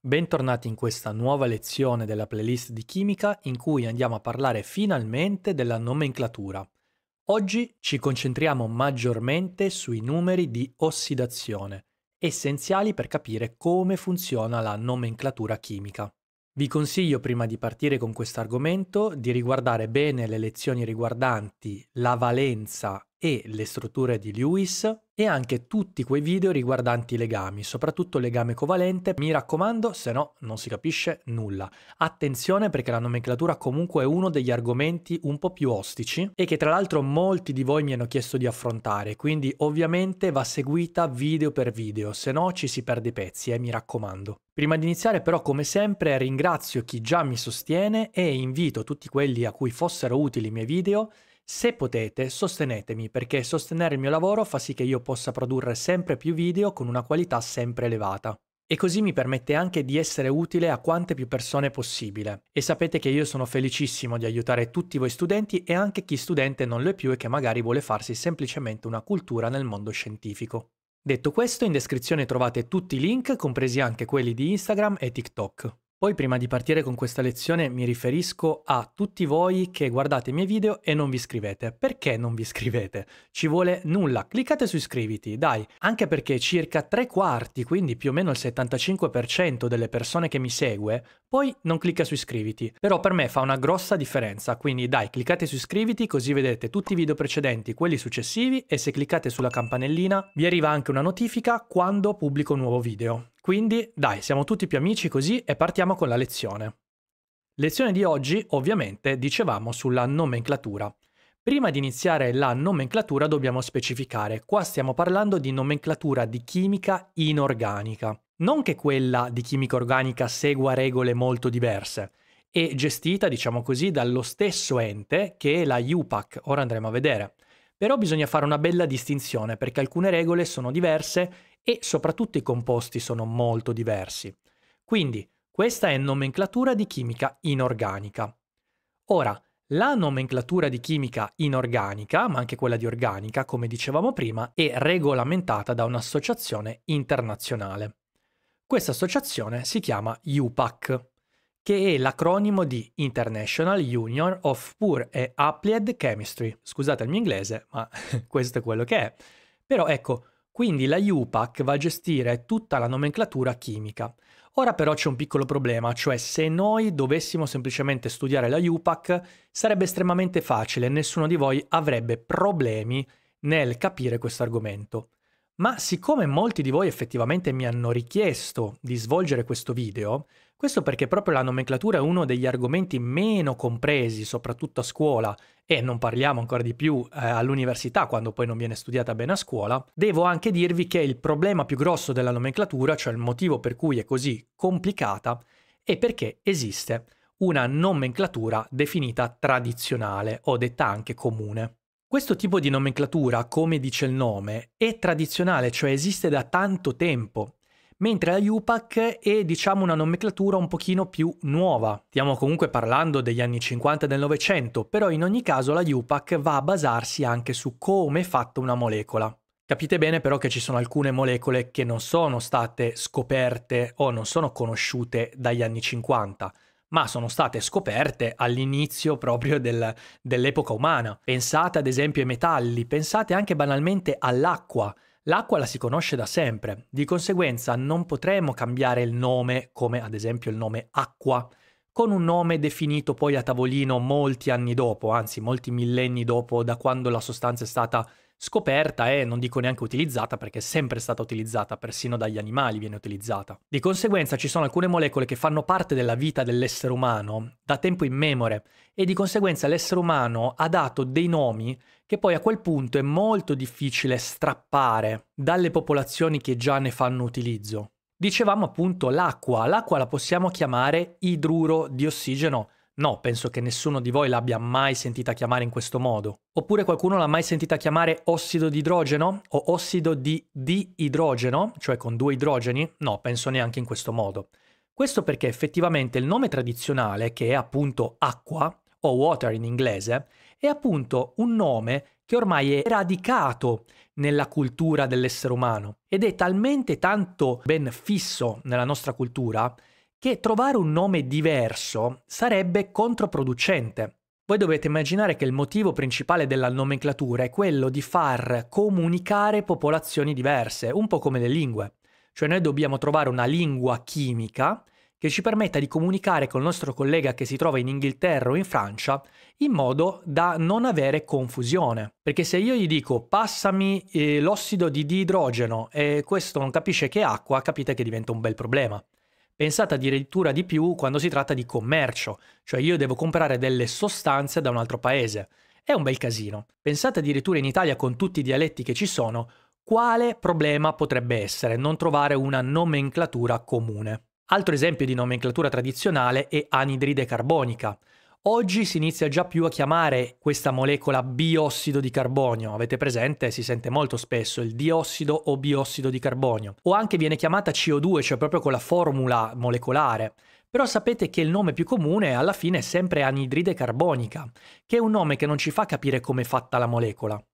Bentornati in questa nuova lezione della playlist di chimica in cui andiamo a parlare finalmente della nomenclatura. Oggi ci concentriamo maggiormente sui numeri di ossidazione, essenziali per capire come funziona la nomenclatura chimica. Vi consiglio prima di partire con questo argomento di riguardare bene le lezioni riguardanti la valenza e le strutture di Lewis e anche tutti quei video riguardanti i legami, soprattutto legame covalente. Mi raccomando, se no non si capisce nulla. Attenzione perché la nomenclatura comunque è uno degli argomenti un po' più ostici e che tra l'altro molti di voi mi hanno chiesto di affrontare, quindi ovviamente va seguita video per video, se no ci si perde i pezzi, eh, mi raccomando. Prima di iniziare però come sempre ringrazio chi già mi sostiene e invito tutti quelli a cui fossero utili i miei video se potete, sostenetemi perché sostenere il mio lavoro fa sì che io possa produrre sempre più video con una qualità sempre elevata. E così mi permette anche di essere utile a quante più persone possibile. E sapete che io sono felicissimo di aiutare tutti voi studenti e anche chi studente non lo è più e che magari vuole farsi semplicemente una cultura nel mondo scientifico. Detto questo, in descrizione trovate tutti i link, compresi anche quelli di Instagram e TikTok. Poi prima di partire con questa lezione mi riferisco a tutti voi che guardate i miei video e non vi iscrivete. Perché non vi iscrivete? Ci vuole nulla, cliccate su iscriviti, dai, anche perché circa tre quarti, quindi più o meno il 75% delle persone che mi segue, poi non clicca su iscriviti. Però per me fa una grossa differenza, quindi dai, cliccate su iscriviti così vedete tutti i video precedenti, quelli successivi e se cliccate sulla campanellina vi arriva anche una notifica quando pubblico un nuovo video. Quindi dai, siamo tutti più amici così e partiamo con la lezione. Lezione di oggi, ovviamente, dicevamo sulla nomenclatura. Prima di iniziare la nomenclatura dobbiamo specificare, qua stiamo parlando di nomenclatura di chimica inorganica, non che quella di chimica organica segua regole molto diverse, è gestita, diciamo così, dallo stesso ente che è la UPAC, ora andremo a vedere. Però bisogna fare una bella distinzione perché alcune regole sono diverse e soprattutto i composti sono molto diversi. Quindi, questa è nomenclatura di chimica inorganica. Ora, la nomenclatura di chimica inorganica, ma anche quella di organica, come dicevamo prima, è regolamentata da un'associazione internazionale. Questa associazione si chiama UPAC che è l'acronimo di International Union of Pure and Applied Chemistry. Scusate il mio inglese, ma questo è quello che è. Però ecco, quindi la UPAC va a gestire tutta la nomenclatura chimica. Ora però c'è un piccolo problema, cioè se noi dovessimo semplicemente studiare la UPAC sarebbe estremamente facile, nessuno di voi avrebbe problemi nel capire questo argomento. Ma siccome molti di voi effettivamente mi hanno richiesto di svolgere questo video, questo perché proprio la nomenclatura è uno degli argomenti meno compresi, soprattutto a scuola, e non parliamo ancora di più eh, all'università quando poi non viene studiata bene a scuola, devo anche dirvi che il problema più grosso della nomenclatura, cioè il motivo per cui è così complicata, è perché esiste una nomenclatura definita tradizionale o detta anche comune. Questo tipo di nomenclatura, come dice il nome, è tradizionale, cioè esiste da tanto tempo, mentre la UPAC è diciamo una nomenclatura un pochino più nuova. Stiamo comunque parlando degli anni 50 e del Novecento, però in ogni caso la UPAC va a basarsi anche su come è fatta una molecola. Capite bene però che ci sono alcune molecole che non sono state scoperte o non sono conosciute dagli anni 50, ma sono state scoperte all'inizio proprio del, dell'epoca umana. Pensate ad esempio ai metalli, pensate anche banalmente all'acqua. L'acqua la si conosce da sempre, di conseguenza non potremmo cambiare il nome come ad esempio il nome acqua, con un nome definito poi a tavolino molti anni dopo, anzi molti millenni dopo da quando la sostanza è stata scoperta e non dico neanche utilizzata perché è sempre stata utilizzata, persino dagli animali viene utilizzata. Di conseguenza ci sono alcune molecole che fanno parte della vita dell'essere umano da tempo immemore e di conseguenza l'essere umano ha dato dei nomi che poi a quel punto è molto difficile strappare dalle popolazioni che già ne fanno utilizzo. Dicevamo appunto l'acqua, l'acqua la possiamo chiamare idruro di ossigeno No, penso che nessuno di voi l'abbia mai sentita chiamare in questo modo. Oppure qualcuno l'ha mai sentita chiamare ossido di idrogeno o ossido di diidrogeno, cioè con due idrogeni? No, penso neanche in questo modo. Questo perché effettivamente il nome tradizionale, che è appunto acqua o water in inglese, è appunto un nome che ormai è radicato nella cultura dell'essere umano ed è talmente tanto ben fisso nella nostra cultura che trovare un nome diverso sarebbe controproducente. Voi dovete immaginare che il motivo principale della nomenclatura è quello di far comunicare popolazioni diverse, un po' come le lingue. Cioè noi dobbiamo trovare una lingua chimica che ci permetta di comunicare con il nostro collega che si trova in Inghilterra o in Francia in modo da non avere confusione. Perché se io gli dico passami eh, l'ossido di diidrogeno e questo non capisce che è acqua, capite che diventa un bel problema. Pensate addirittura di più quando si tratta di commercio, cioè io devo comprare delle sostanze da un altro paese. È un bel casino. Pensate addirittura in Italia con tutti i dialetti che ci sono, quale problema potrebbe essere non trovare una nomenclatura comune? Altro esempio di nomenclatura tradizionale è anidride carbonica. Oggi si inizia già più a chiamare questa molecola biossido di carbonio, avete presente? Si sente molto spesso il diossido o biossido di carbonio, o anche viene chiamata CO2, cioè proprio con la formula molecolare. Però sapete che il nome più comune alla fine è sempre anidride carbonica, che è un nome che non ci fa capire come è fatta la molecola.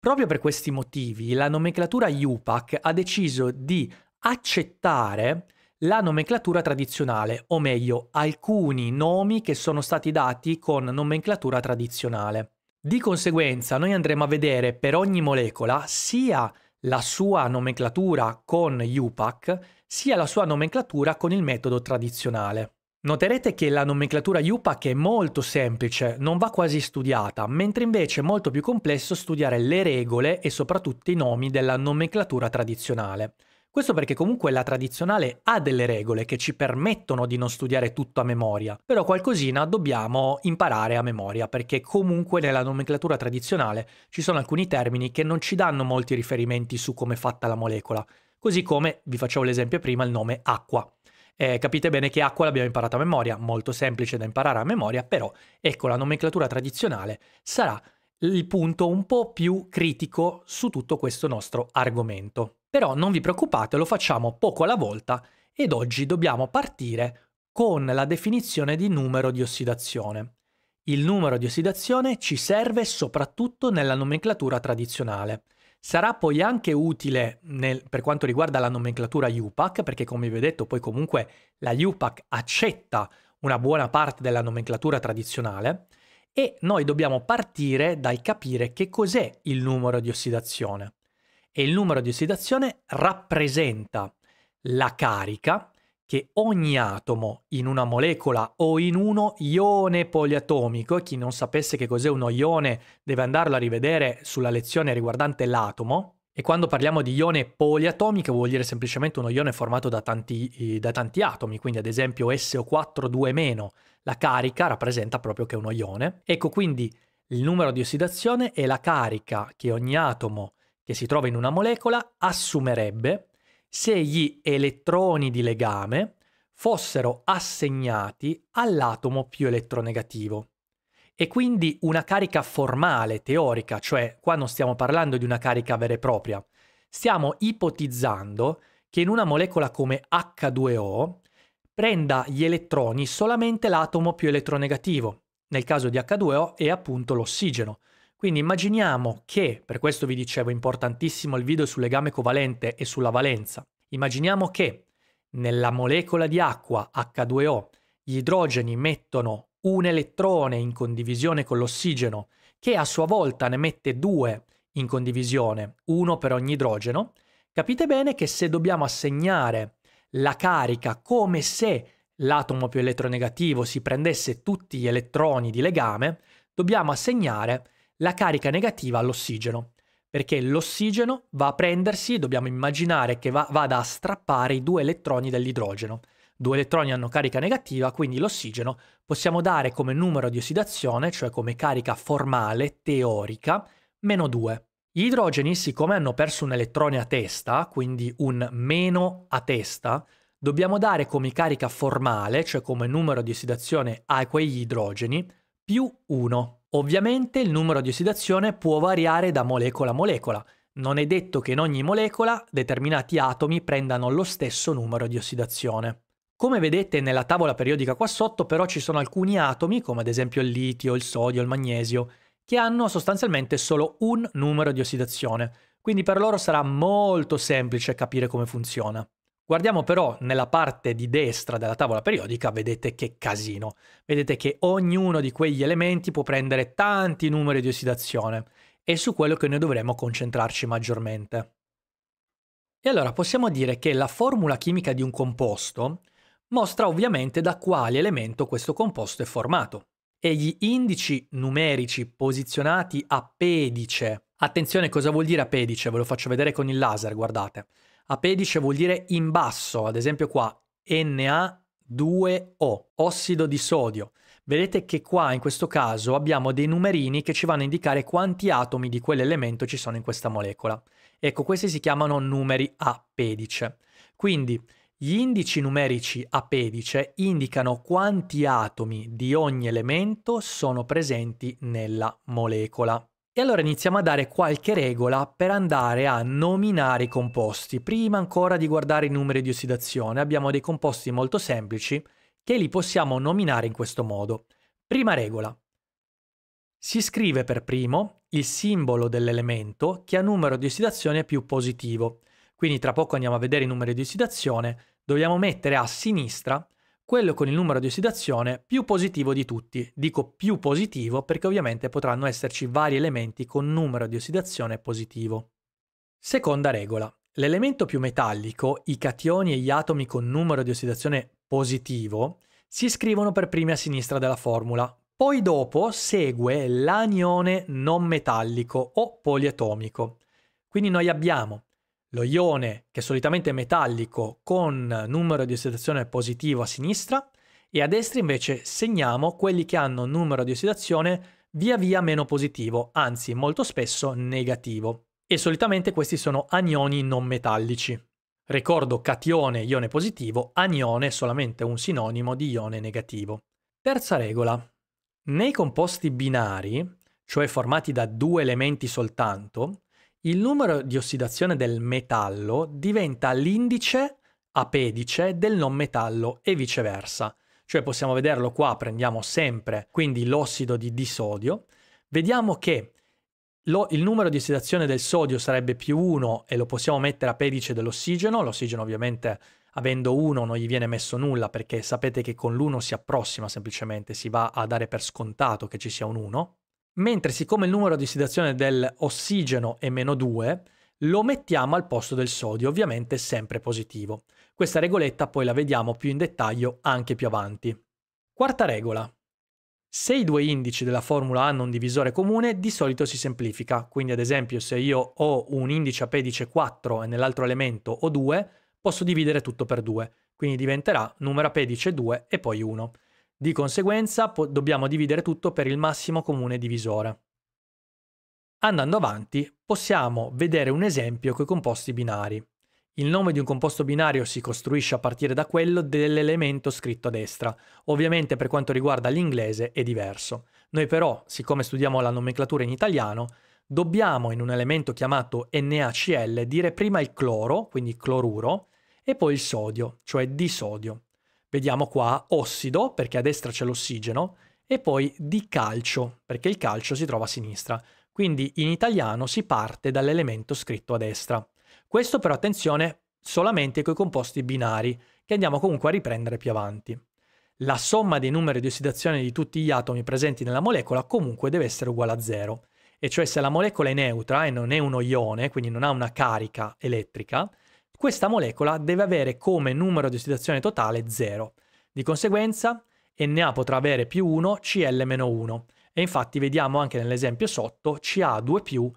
Proprio per questi motivi la nomenclatura UPAC ha deciso di accettare la nomenclatura tradizionale, o meglio, alcuni nomi che sono stati dati con nomenclatura tradizionale. Di conseguenza noi andremo a vedere per ogni molecola sia la sua nomenclatura con UPAC, sia la sua nomenclatura con il metodo tradizionale. Noterete che la nomenclatura UPAC è molto semplice, non va quasi studiata, mentre invece è molto più complesso studiare le regole e soprattutto i nomi della nomenclatura tradizionale. Questo perché comunque la tradizionale ha delle regole che ci permettono di non studiare tutto a memoria, però qualcosina dobbiamo imparare a memoria perché comunque nella nomenclatura tradizionale ci sono alcuni termini che non ci danno molti riferimenti su come è fatta la molecola, così come vi facevo l'esempio prima il nome acqua. Eh, capite bene che acqua l'abbiamo imparata a memoria, molto semplice da imparare a memoria, però ecco la nomenclatura tradizionale sarà il punto un po' più critico su tutto questo nostro argomento. Però non vi preoccupate, lo facciamo poco alla volta ed oggi dobbiamo partire con la definizione di numero di ossidazione. Il numero di ossidazione ci serve soprattutto nella nomenclatura tradizionale. Sarà poi anche utile nel, per quanto riguarda la nomenclatura UPAC, perché come vi ho detto poi comunque la UPAC accetta una buona parte della nomenclatura tradizionale e noi dobbiamo partire dal capire che cos'è il numero di ossidazione e il numero di ossidazione rappresenta la carica che ogni atomo in una molecola o in uno ione poliatomico, e chi non sapesse che cos'è uno ione deve andarlo a rivedere sulla lezione riguardante l'atomo, e quando parliamo di ione poliatomico vuol dire semplicemente uno ione formato da tanti, da tanti atomi, quindi ad esempio SO4-2-, la carica rappresenta proprio che è uno ione. Ecco quindi il numero di ossidazione è la carica che ogni atomo che si trova in una molecola assumerebbe se gli elettroni di legame fossero assegnati all'atomo più elettronegativo. E quindi una carica formale, teorica, cioè qua non stiamo parlando di una carica vera e propria, stiamo ipotizzando che in una molecola come H2O prenda gli elettroni solamente l'atomo più elettronegativo. Nel caso di H2O è appunto l'ossigeno. Quindi immaginiamo che, per questo vi dicevo importantissimo il video sul legame covalente e sulla valenza, immaginiamo che nella molecola di acqua H2O gli idrogeni mettono un elettrone in condivisione con l'ossigeno, che a sua volta ne mette due in condivisione, uno per ogni idrogeno, capite bene che se dobbiamo assegnare la carica come se l'atomo più elettronegativo si prendesse tutti gli elettroni di legame, dobbiamo assegnare la carica negativa all'ossigeno, perché l'ossigeno va a prendersi, dobbiamo immaginare che va, vada a strappare i due elettroni dell'idrogeno. Due elettroni hanno carica negativa, quindi l'ossigeno possiamo dare come numero di ossidazione, cioè come carica formale, teorica, meno 2. Gli idrogeni, siccome hanno perso un elettrone a testa, quindi un meno a testa, dobbiamo dare come carica formale, cioè come numero di ossidazione a quegli idrogeni, più 1. Ovviamente il numero di ossidazione può variare da molecola a molecola. Non è detto che in ogni molecola determinati atomi prendano lo stesso numero di ossidazione. Come vedete nella tavola periodica qua sotto però ci sono alcuni atomi, come ad esempio il litio, il sodio, il magnesio, che hanno sostanzialmente solo un numero di ossidazione, quindi per loro sarà molto semplice capire come funziona. Guardiamo però nella parte di destra della tavola periodica, vedete che casino. Vedete che ognuno di quegli elementi può prendere tanti numeri di ossidazione e su quello che noi dovremo concentrarci maggiormente. E allora possiamo dire che la formula chimica di un composto mostra ovviamente da quale elemento questo composto è formato e gli indici numerici posizionati a pedice. Attenzione cosa vuol dire a pedice, ve lo faccio vedere con il laser, guardate. Apedice vuol dire in basso, ad esempio qua Na2O, ossido di sodio. Vedete che qua in questo caso abbiamo dei numerini che ci vanno a indicare quanti atomi di quell'elemento ci sono in questa molecola. Ecco, questi si chiamano numeri apedice. Quindi gli indici numerici apedice indicano quanti atomi di ogni elemento sono presenti nella molecola. E allora iniziamo a dare qualche regola per andare a nominare i composti. Prima ancora di guardare i numeri di ossidazione abbiamo dei composti molto semplici che li possiamo nominare in questo modo. Prima regola. Si scrive per primo il simbolo dell'elemento che ha numero di ossidazione più positivo. Quindi tra poco andiamo a vedere i numeri di ossidazione. Dobbiamo mettere a sinistra quello con il numero di ossidazione più positivo di tutti. Dico più positivo perché ovviamente potranno esserci vari elementi con numero di ossidazione positivo. Seconda regola. L'elemento più metallico, i cationi e gli atomi con numero di ossidazione positivo, si scrivono per primi a sinistra della formula. Poi dopo segue l'anione non metallico o poliatomico. Quindi noi abbiamo lo ione, che è solitamente è metallico, con numero di ossidazione positivo a sinistra, e a destra invece segniamo quelli che hanno numero di ossidazione via via meno positivo, anzi molto spesso negativo. E solitamente questi sono anioni non metallici. Ricordo catione ione positivo, anione è solamente un sinonimo di ione negativo. Terza regola. Nei composti binari, cioè formati da due elementi soltanto, il numero di ossidazione del metallo diventa l'indice apedice del non metallo e viceversa. Cioè possiamo vederlo qua, prendiamo sempre quindi l'ossido di disodio, vediamo che lo, il numero di ossidazione del sodio sarebbe più 1 e lo possiamo mettere apedice dell'ossigeno, l'ossigeno ovviamente avendo 1 non gli viene messo nulla perché sapete che con l'1 si approssima semplicemente, si va a dare per scontato che ci sia un 1, mentre siccome il numero di ossidazione dell'ossigeno è meno 2, lo mettiamo al posto del sodio, ovviamente sempre positivo. Questa regoletta poi la vediamo più in dettaglio anche più avanti. Quarta regola. Se i due indici della formula hanno un divisore comune, di solito si semplifica, quindi ad esempio se io ho un indice appendice 4 e nell'altro elemento ho 2, posso dividere tutto per 2, quindi diventerà numero appendice 2 e poi 1. Di conseguenza dobbiamo dividere tutto per il massimo comune divisore. Andando avanti, possiamo vedere un esempio con i composti binari. Il nome di un composto binario si costruisce a partire da quello dell'elemento scritto a destra. Ovviamente per quanto riguarda l'inglese è diverso. Noi però, siccome studiamo la nomenclatura in italiano, dobbiamo in un elemento chiamato NaCl dire prima il cloro, quindi cloruro, e poi il sodio, cioè disodio. Vediamo qua ossido, perché a destra c'è l'ossigeno, e poi di calcio, perché il calcio si trova a sinistra. Quindi in italiano si parte dall'elemento scritto a destra. Questo però attenzione solamente con i composti binari, che andiamo comunque a riprendere più avanti. La somma dei numeri di ossidazione di tutti gli atomi presenti nella molecola comunque deve essere uguale a zero, e cioè se la molecola è neutra e non è uno ione, quindi non ha una carica elettrica, questa molecola deve avere come numero di ossidazione totale 0. Di conseguenza, Na potrà avere più 1 Cl-1 e infatti vediamo anche nell'esempio sotto Ca2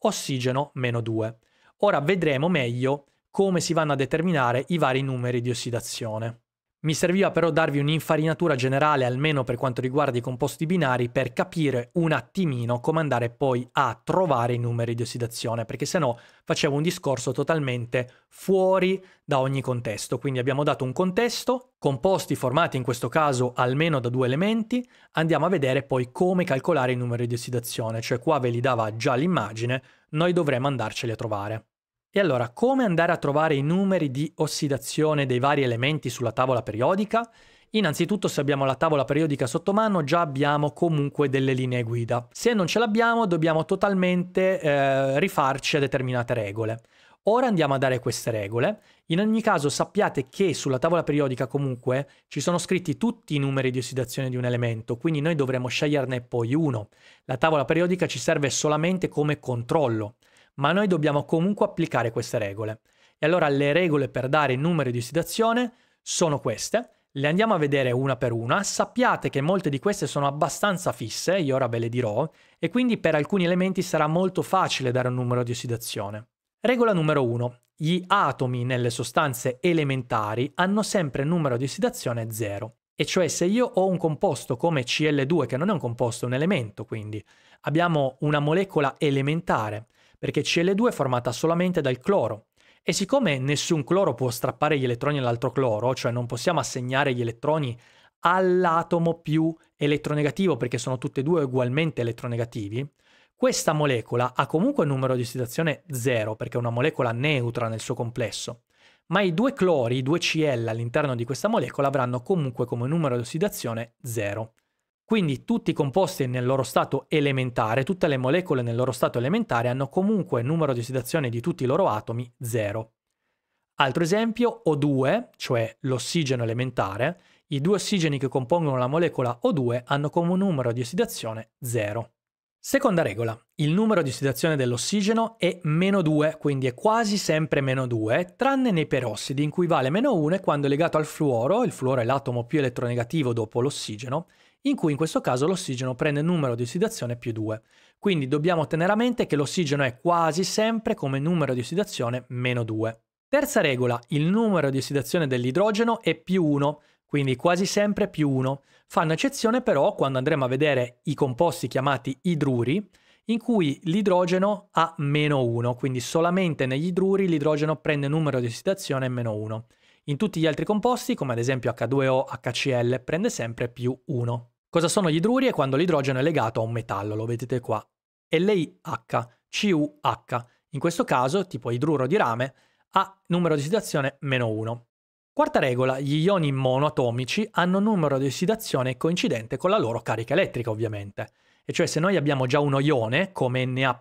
ossigeno meno 2. Ora vedremo meglio come si vanno a determinare i vari numeri di ossidazione. Mi serviva però darvi un'infarinatura generale almeno per quanto riguarda i composti binari per capire un attimino come andare poi a trovare i numeri di ossidazione, perché se no facevo un discorso totalmente fuori da ogni contesto. Quindi abbiamo dato un contesto, composti formati in questo caso almeno da due elementi, andiamo a vedere poi come calcolare i numeri di ossidazione, cioè qua ve li dava già l'immagine, noi dovremmo andarceli a trovare. E allora, come andare a trovare i numeri di ossidazione dei vari elementi sulla tavola periodica? Innanzitutto se abbiamo la tavola periodica sotto mano già abbiamo comunque delle linee guida. Se non ce l'abbiamo dobbiamo totalmente eh, rifarci a determinate regole. Ora andiamo a dare queste regole. In ogni caso sappiate che sulla tavola periodica comunque ci sono scritti tutti i numeri di ossidazione di un elemento, quindi noi dovremo sceglierne poi uno. La tavola periodica ci serve solamente come controllo ma noi dobbiamo comunque applicare queste regole. E allora le regole per dare il numero di ossidazione sono queste, le andiamo a vedere una per una, sappiate che molte di queste sono abbastanza fisse, io ora ve le dirò, e quindi per alcuni elementi sarà molto facile dare un numero di ossidazione. Regola numero 1. Gli atomi nelle sostanze elementari hanno sempre numero di ossidazione 0. E cioè se io ho un composto come Cl2, che non è un composto, è un elemento, quindi abbiamo una molecola elementare, perché Cl2 è formata solamente dal cloro. E siccome nessun cloro può strappare gli elettroni all'altro cloro, cioè non possiamo assegnare gli elettroni all'atomo più elettronegativo perché sono tutti e due ugualmente elettronegativi, questa molecola ha comunque un numero di ossidazione 0 perché è una molecola neutra nel suo complesso, ma i due clori, i due Cl all'interno di questa molecola avranno comunque come numero di ossidazione 0. Quindi tutti i composti nel loro stato elementare, tutte le molecole nel loro stato elementare hanno comunque il numero di ossidazione di tutti i loro atomi 0. Altro esempio, O2, cioè l'ossigeno elementare, i due ossigeni che compongono la molecola O2 hanno come numero di ossidazione 0. Seconda regola, il numero di ossidazione dell'ossigeno è meno 2, quindi è quasi sempre meno 2, tranne nei perossidi in cui vale meno 1 quando è legato al fluoro, il fluoro è l'atomo più elettronegativo dopo l'ossigeno, in cui in questo caso l'ossigeno prende numero di ossidazione più 2. Quindi dobbiamo tenere a mente che l'ossigeno è quasi sempre come numero di ossidazione meno 2. Terza regola, il numero di ossidazione dell'idrogeno è più 1, quindi quasi sempre più 1. Fanno eccezione però quando andremo a vedere i composti chiamati idruri, in cui l'idrogeno ha meno 1, quindi solamente negli idruri l'idrogeno prende numero di ossidazione meno 1. In tutti gli altri composti, come ad esempio H2O, HCl, prende sempre più 1. Cosa sono gli idruri? È quando l'idrogeno è legato a un metallo, lo vedete qua. LIH, CUH. In questo caso, tipo idruro di rame, ha numero di ossidazione meno 1. Quarta regola, gli ioni monoatomici hanno numero di ossidazione coincidente con la loro carica elettrica, ovviamente. E cioè se noi abbiamo già uno ione, come Na+,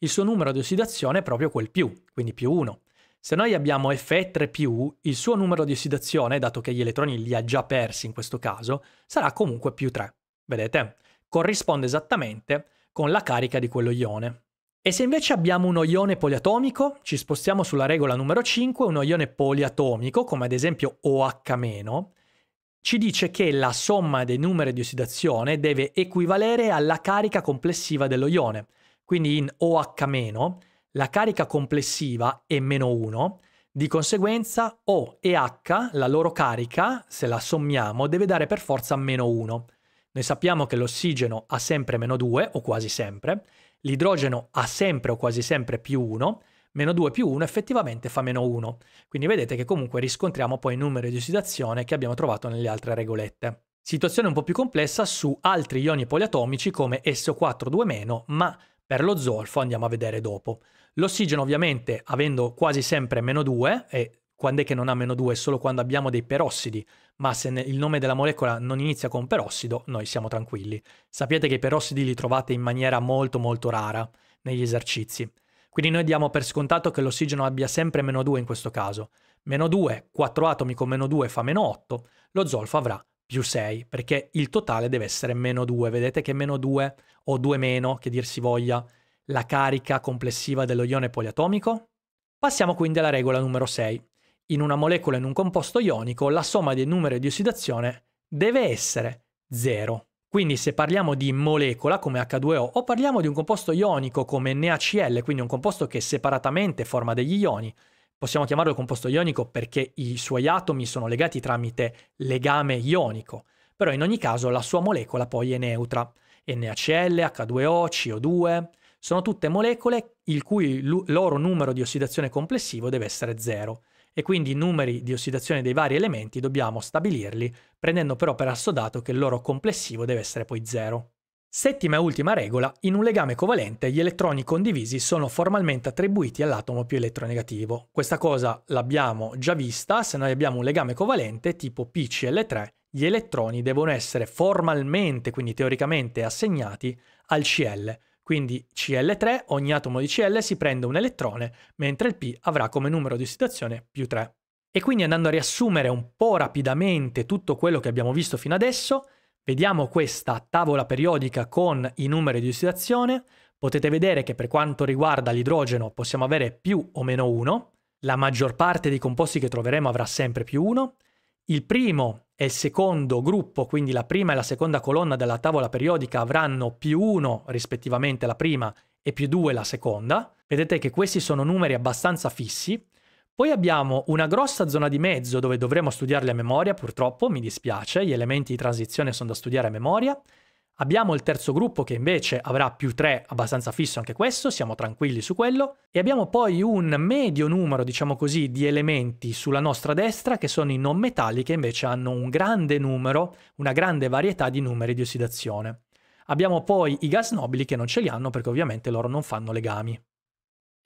il suo numero di ossidazione è proprio quel più, quindi più 1. Se noi abbiamo Fe3+, il suo numero di ossidazione, dato che gli elettroni li ha già persi in questo caso, sarà comunque più 3. Vedete? Corrisponde esattamente con la carica di quello ione. E se invece abbiamo uno ione poliatomico, ci spostiamo sulla regola numero 5, uno ione poliatomico, come ad esempio OH-, ci dice che la somma dei numeri di ossidazione deve equivalere alla carica complessiva dello ione. Quindi in OH- la carica complessiva è meno 1, di conseguenza O e H, la loro carica, se la sommiamo, deve dare per forza meno 1. Noi sappiamo che l'ossigeno ha sempre meno 2, o quasi sempre, l'idrogeno ha sempre o quasi sempre più 1, meno 2 più 1 effettivamente fa meno 1. Quindi vedete che comunque riscontriamo poi il numero di ossidazione che abbiamo trovato nelle altre regolette. Situazione un po' più complessa su altri ioni poliatomici come SO4-2-, ma per lo zolfo andiamo a vedere dopo. L'ossigeno ovviamente avendo quasi sempre meno 2 e quando è che non ha meno 2? è Solo quando abbiamo dei perossidi, ma se il nome della molecola non inizia con perossido, noi siamo tranquilli. Sapete che i perossidi li trovate in maniera molto molto rara negli esercizi. Quindi noi diamo per scontato che l'ossigeno abbia sempre meno 2 in questo caso. Meno 2, 4 atomi con meno 2 fa meno 8, lo zolfo avrà più 6, perché il totale deve essere meno 2. Vedete che meno 2 o 2 meno, che dir si voglia, la carica complessiva dello ione poliatomico? Passiamo quindi alla regola numero 6. In una molecola in un composto ionico la somma dei numeri di ossidazione deve essere 0. Quindi se parliamo di molecola come H2O o parliamo di un composto ionico come NaCl, quindi un composto che separatamente forma degli ioni, possiamo chiamarlo composto ionico perché i suoi atomi sono legati tramite legame ionico, però in ogni caso la sua molecola poi è neutra. NaCl, H2O, CO2, sono tutte molecole il cui loro numero di ossidazione complessivo deve essere zero e quindi i numeri di ossidazione dei vari elementi dobbiamo stabilirli prendendo però per assodato che il loro complessivo deve essere poi zero. Settima e ultima regola, in un legame covalente gli elettroni condivisi sono formalmente attribuiti all'atomo più elettronegativo. Questa cosa l'abbiamo già vista, se noi abbiamo un legame covalente tipo PCl3, gli elettroni devono essere formalmente, quindi teoricamente, assegnati al Cl, quindi Cl3, ogni atomo di Cl si prende un elettrone, mentre il P avrà come numero di ossidazione più 3. E quindi andando a riassumere un po' rapidamente tutto quello che abbiamo visto fino adesso, vediamo questa tavola periodica con i numeri di ossidazione, potete vedere che per quanto riguarda l'idrogeno possiamo avere più o meno 1, la maggior parte dei composti che troveremo avrà sempre più 1, il primo e il secondo gruppo, quindi la prima e la seconda colonna della tavola periodica, avranno più 1 rispettivamente la prima e più 2 la seconda. Vedete che questi sono numeri abbastanza fissi. Poi abbiamo una grossa zona di mezzo dove dovremo studiarli a memoria, purtroppo, mi dispiace, gli elementi di transizione sono da studiare a memoria. Abbiamo il terzo gruppo che invece avrà più 3 abbastanza fisso anche questo, siamo tranquilli su quello. E abbiamo poi un medio numero, diciamo così, di elementi sulla nostra destra che sono i non metalli che invece hanno un grande numero, una grande varietà di numeri di ossidazione. Abbiamo poi i gas nobili che non ce li hanno perché ovviamente loro non fanno legami.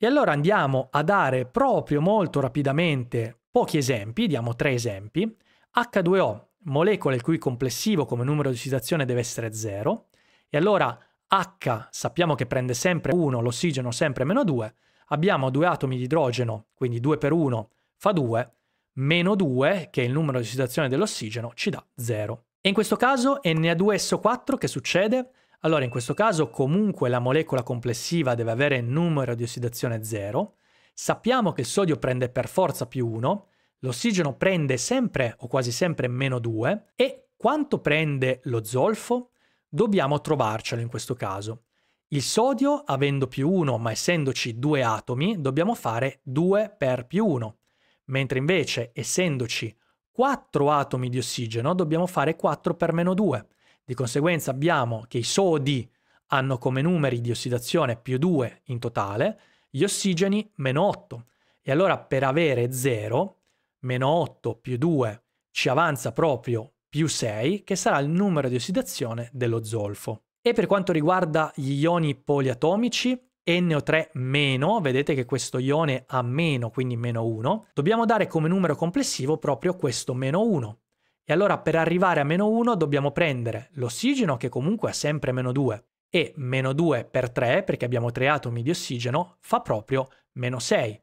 E allora andiamo a dare proprio molto rapidamente pochi esempi, diamo tre esempi. H2O molecola il cui complessivo come numero di ossidazione deve essere 0, e allora H sappiamo che prende sempre 1, l'ossigeno sempre meno 2, abbiamo due atomi di idrogeno, quindi 2 per 1 fa 2, meno 2, che è il numero di ossidazione dell'ossigeno, ci dà 0. E in questo caso Na2SO4 che succede? Allora in questo caso comunque la molecola complessiva deve avere numero di ossidazione 0, sappiamo che il sodio prende per forza più 1, l'ossigeno prende sempre o quasi sempre meno 2 e quanto prende lo zolfo? Dobbiamo trovarcelo in questo caso. Il sodio, avendo più 1 ma essendoci due atomi, dobbiamo fare 2 per più 1, mentre invece essendoci 4 atomi di ossigeno dobbiamo fare 4 per meno 2. Di conseguenza abbiamo che i sodi hanno come numeri di ossidazione più 2 in totale, gli ossigeni meno 8. E allora per avere 0 meno 8 più 2 ci avanza proprio più 6, che sarà il numero di ossidazione dello zolfo. E per quanto riguarda gli ioni poliatomici, NO3 meno, vedete che questo ione ha meno, quindi meno 1, dobbiamo dare come numero complessivo proprio questo meno 1. E allora per arrivare a meno 1 dobbiamo prendere l'ossigeno che comunque ha sempre meno 2 e meno 2 per 3 perché abbiamo 3 atomi di ossigeno fa proprio meno 6.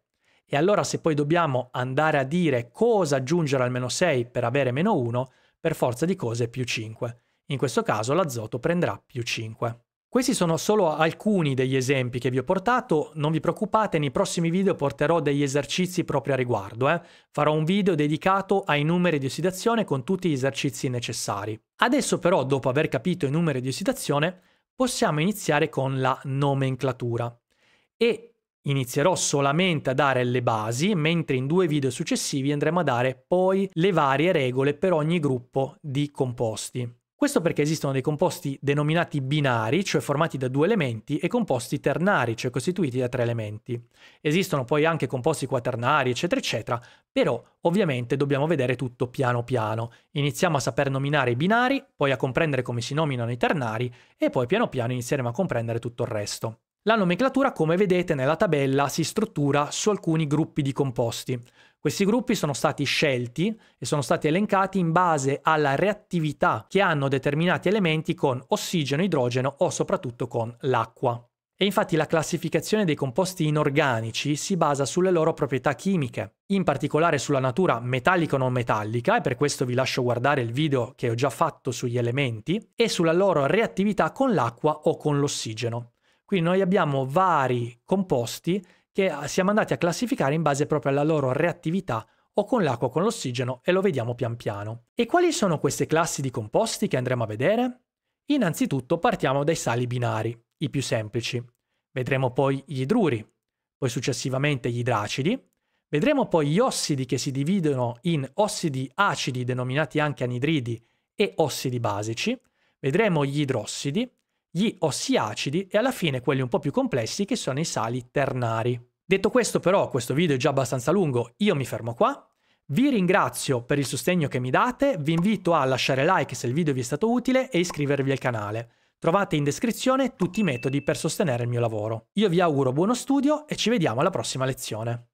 E allora se poi dobbiamo andare a dire cosa aggiungere al meno 6 per avere meno 1, per forza di cose è più 5. In questo caso l'azoto prenderà più 5. Questi sono solo alcuni degli esempi che vi ho portato, non vi preoccupate, nei prossimi video porterò degli esercizi proprio a riguardo. Eh? Farò un video dedicato ai numeri di ossidazione con tutti gli esercizi necessari. Adesso però, dopo aver capito i numeri di ossidazione, possiamo iniziare con la nomenclatura. E Inizierò solamente a dare le basi, mentre in due video successivi andremo a dare poi le varie regole per ogni gruppo di composti. Questo perché esistono dei composti denominati binari, cioè formati da due elementi, e composti ternari, cioè costituiti da tre elementi. Esistono poi anche composti quaternari, eccetera, eccetera, però ovviamente dobbiamo vedere tutto piano piano. Iniziamo a saper nominare i binari, poi a comprendere come si nominano i ternari, e poi piano piano inizieremo a comprendere tutto il resto. La nomenclatura, come vedete nella tabella, si struttura su alcuni gruppi di composti. Questi gruppi sono stati scelti e sono stati elencati in base alla reattività che hanno determinati elementi con ossigeno, idrogeno o soprattutto con l'acqua. E infatti la classificazione dei composti inorganici si basa sulle loro proprietà chimiche, in particolare sulla natura metallica o non metallica, e per questo vi lascio guardare il video che ho già fatto sugli elementi, e sulla loro reattività con l'acqua o con l'ossigeno. Quindi noi abbiamo vari composti che ah, siamo andati a classificare in base proprio alla loro reattività o con l'acqua o con l'ossigeno e lo vediamo pian piano. E quali sono queste classi di composti che andremo a vedere? Innanzitutto partiamo dai sali binari, i più semplici. Vedremo poi gli idruri, poi successivamente gli idracidi, vedremo poi gli ossidi che si dividono in ossidi acidi denominati anche anidridi e ossidi basici, vedremo gli idrossidi, gli ossiacidi e alla fine quelli un po' più complessi che sono i sali ternari. Detto questo però, questo video è già abbastanza lungo, io mi fermo qua. Vi ringrazio per il sostegno che mi date, vi invito a lasciare like se il video vi è stato utile e iscrivervi al canale. Trovate in descrizione tutti i metodi per sostenere il mio lavoro. Io vi auguro buono studio e ci vediamo alla prossima lezione.